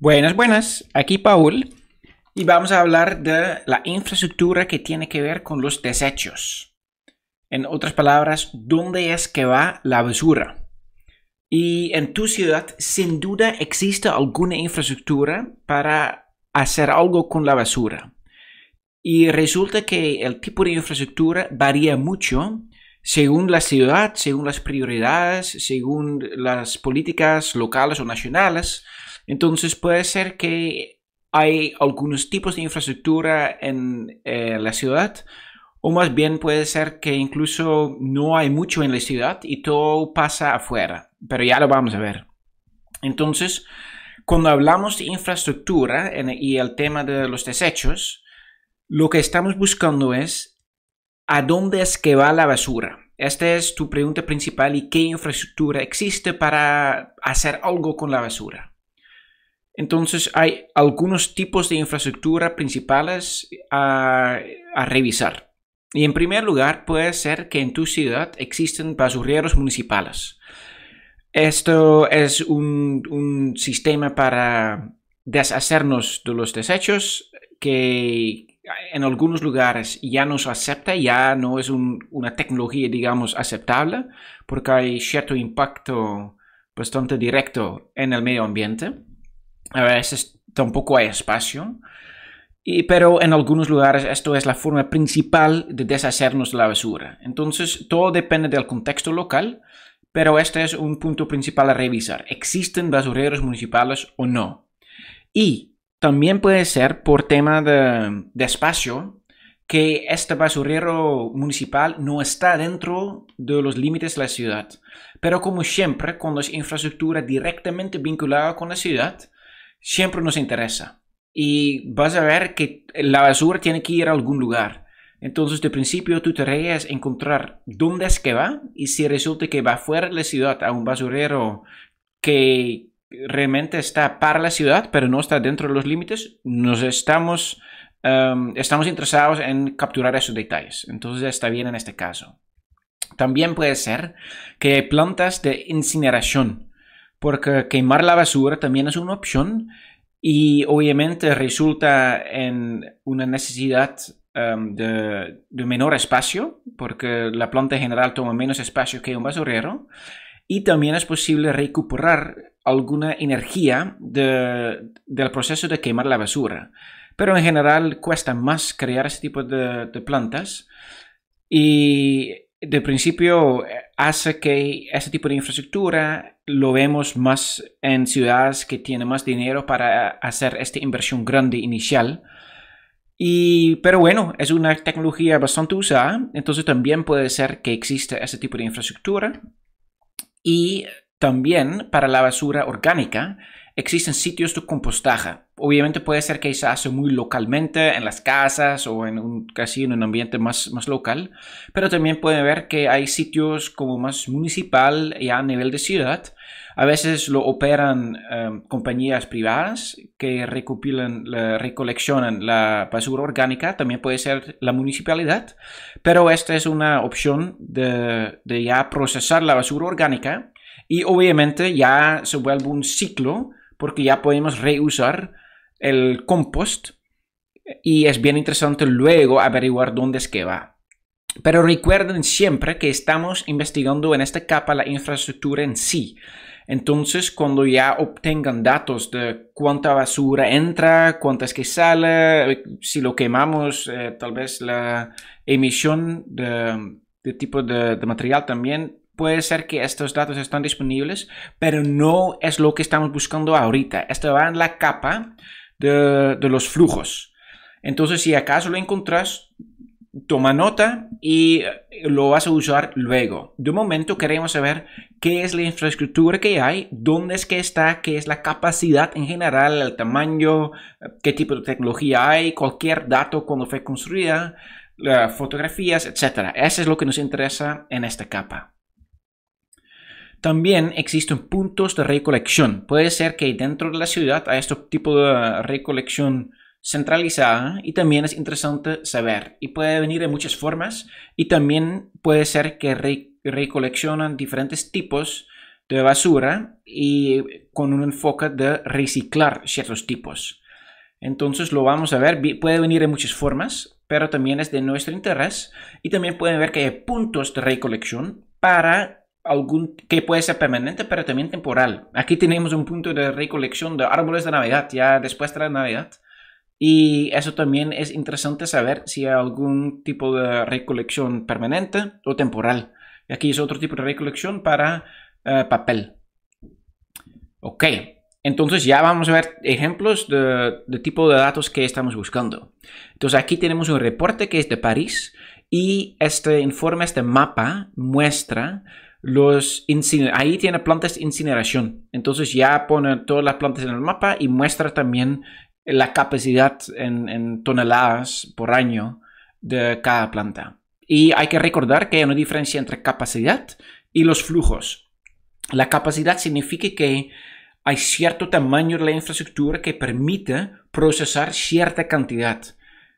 Buenas, buenas, aquí Paul y vamos a hablar de la infraestructura que tiene que ver con los desechos. En otras palabras, ¿dónde es que va la basura? Y en tu ciudad, sin duda, existe alguna infraestructura para hacer algo con la basura. Y resulta que el tipo de infraestructura varía mucho según la ciudad, según las prioridades, según las políticas locales o nacionales. Entonces puede ser que hay algunos tipos de infraestructura en eh, la ciudad o más bien puede ser que incluso no hay mucho en la ciudad y todo pasa afuera, pero ya lo vamos a ver. Entonces, cuando hablamos de infraestructura y el tema de los desechos, lo que estamos buscando es a dónde es que va la basura. Esta es tu pregunta principal y qué infraestructura existe para hacer algo con la basura. Entonces hay algunos tipos de infraestructura principales a, revisar. Y en primer lugar puede ser que en tu ciudad existen basureros municipales. Esto es un, sistema para deshacernos de los desechos que en algunos lugares ya no se acepta, ya no es una tecnología, digamos, aceptable, porque hay cierto impacto bastante directo en el medio ambiente a veces tampoco hay espacio. Y, pero en algunos lugares esto es la forma principal de deshacernos de la basura. Entonces, todo depende del contexto local, pero este es un punto principal a revisar. ¿Existen basureros municipales o no? Y también puede ser por tema de, de espacio que este basurero municipal no está dentro de los límites de la ciudad. Pero como siempre, cuando es infraestructura directamente vinculada con la ciudad, siempre nos interesa. Y vas a ver que la basura tiene que ir a algún lugar. Entonces, de principio, tu tarea es encontrar dónde es que va y si resulta que va fuera de la ciudad a un basurero que realmente está para la ciudad, pero no está dentro de los límites, nos estamos, um, estamos interesados en capturar esos detalles. Entonces, está bien en este caso. También puede ser que hay plantas de incineración porque quemar la basura también es una opción y obviamente resulta en una necesidad um, de, menor espacio, porque la planta en general toma menos espacio que un basurero. Y también es posible recuperar alguna energía del proceso de quemar la basura. Pero en general cuesta más crear ese tipo de, de plantas. Y de principio eh, hace que este tipo de infraestructura lo vemos más en ciudades que tienen más dinero para hacer esta inversión grande inicial. Y, pero bueno, es una tecnología bastante usada, entonces también puede ser que exista este tipo de infraestructura. Y también para la basura orgánica existen sitios de compostaje. Obviamente puede ser que se hace muy localmente en las casas o en un, casi en un ambiente más, local, pero también puede ver que hay sitios como más municipal y a nivel de ciudad. A veces lo operan em, compañías privadas que recopilan, la, recoleccionan la basura orgánica, también puede ser la municipalidad, pero esta es una opción de ya procesar la basura orgánica y obviamente ya se vuelve un ciclo porque ya podemos reusar el compost y es bien interesante luego averiguar dónde es que va. Pero recuerden siempre que estamos investigando en esta capa la infraestructura en sí. Entonces, cuando ya obtengan datos de cuánta basura entra, cuántas que sale, si lo quemamos, eh, tal vez la emisión de, tipo de material también Puede ser que estos datos están disponibles, pero no es lo que estamos buscando ahorita. Esto va en la capa de, los flujos. Entonces, si acaso lo encontrás, toma nota y eh, lo vas a usar luego. De momento queremos saber qué es la infraestructura que hay, dónde es que está, qué es la capacidad en general, el tamaño, eh, qué tipo de tecnología hay, cualquier dato cuando fue construida, eh, fotografías, etc. Eso es lo que nos interesa en esta capa. También existen puntos de recolección. Puede ser que dentro de la ciudad hay este tipo de recolección centralizada y también es interesante saber. Y puede venir de muchas formas y también puede ser que recoleccionan diferentes tipos de basura y con un enfoque de reciclar ciertos tipos. Entonces lo vamos a ver, puede venir de muchas formas, pero también es de nuestro interés y también pueden ver que hay puntos de recolección para algún que puede ser permanente pero también temporal. Aquí tenemos un punto de recolección de árboles de Navidad ya después de la Navidad. Y eso también es interesante saber si hay algún tipo de recolección permanente o temporal. Y aquí es otro tipo de recolección para eh, papel. Ok, entonces ya vamos a ver ejemplos de, de tipo de datos que estamos buscando. Entonces aquí tenemos un reporte que es de París y este informe, este mapa muestra los ahí tiene plantas de incineración. Entonces ya pone todas las plantas en el mapa y muestra también la capacidad en, en toneladas por año de cada planta. Y hay que recordar que hay una diferencia entre capacidad y los flujos. La capacidad significa que hay cierto tamaño de la infraestructura que permite procesar cierta cantidad,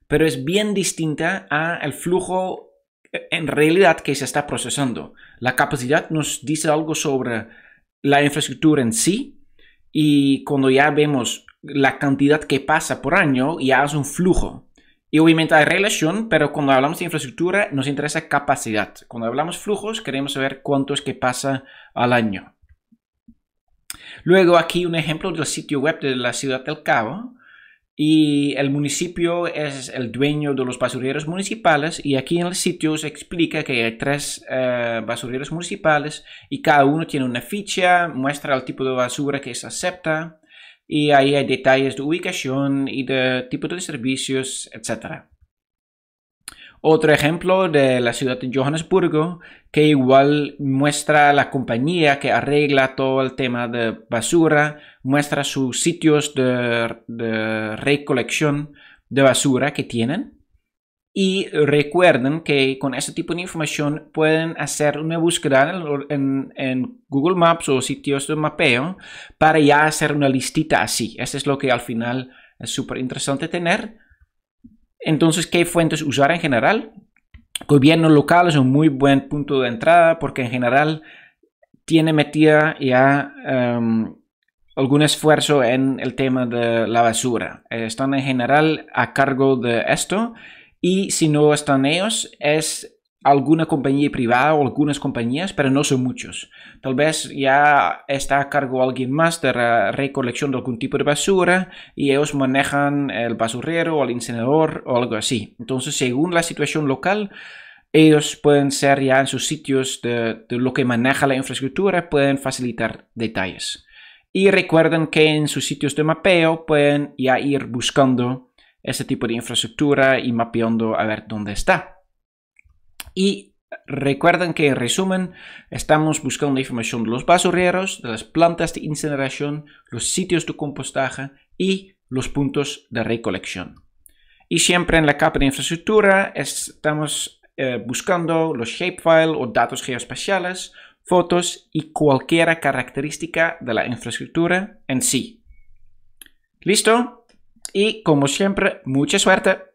pero es bien distinta al flujo en realidad que se está procesando. La capacidad nos dice algo sobre la infraestructura en sí y cuando ya vemos la cantidad que pasa por año, ya es un flujo. Y obviamente hay relación, pero cuando hablamos de infraestructura nos interesa capacidad. Cuando hablamos flujos queremos saber cuánto es que pasa al año. Luego aquí un ejemplo del sitio web de la ciudad del Cabo y el municipio es el dueño de los basureros municipales y aquí en el sitio se explica que hay tres eh, basureros municipales y cada uno tiene una ficha, muestra el tipo de basura que se acepta y ahí hay detalles de ubicación y de tipo de servicios, etc. Otro ejemplo de la ciudad de Johannesburgo, que igual muestra la compañía que arregla todo el tema de basura, muestra sus sitios de, recolección de basura que tienen. Y recuerden que con este tipo de información pueden hacer una búsqueda en, en, Google Maps o sitios de mapeo para ya hacer una listita así. Esto es lo que al final es súper interesante tener entonces, ¿qué fuentes usar en general? Gobierno local es un muy buen punto de entrada porque en general tiene metida ya em, algún esfuerzo en el tema de la basura. Están en general a cargo de esto y si no están ellos es alguna compañía privada o algunas compañías, pero no son muchos. Tal vez ya está a cargo alguien más de la recolección de algún tipo de basura y ellos manejan el basurero o el incinerador o algo así. Entonces, según la situación local, ellos pueden ser ya en sus sitios de, lo que maneja la infraestructura, pueden facilitar detalles. Y recuerden que en sus sitios de mapeo pueden ya ir buscando ese tipo de infraestructura y mapeando a ver dónde está. Y recuerden que, en resumen, estamos buscando información de los basureros, de las plantas de incineración, los sitios de compostaje y los puntos de recolección. Y siempre en la capa de infraestructura estamos eh, buscando los shapefiles o datos geoespaciales, fotos y cualquier característica de la infraestructura en sí. ¿Listo? Y como siempre, mucha suerte.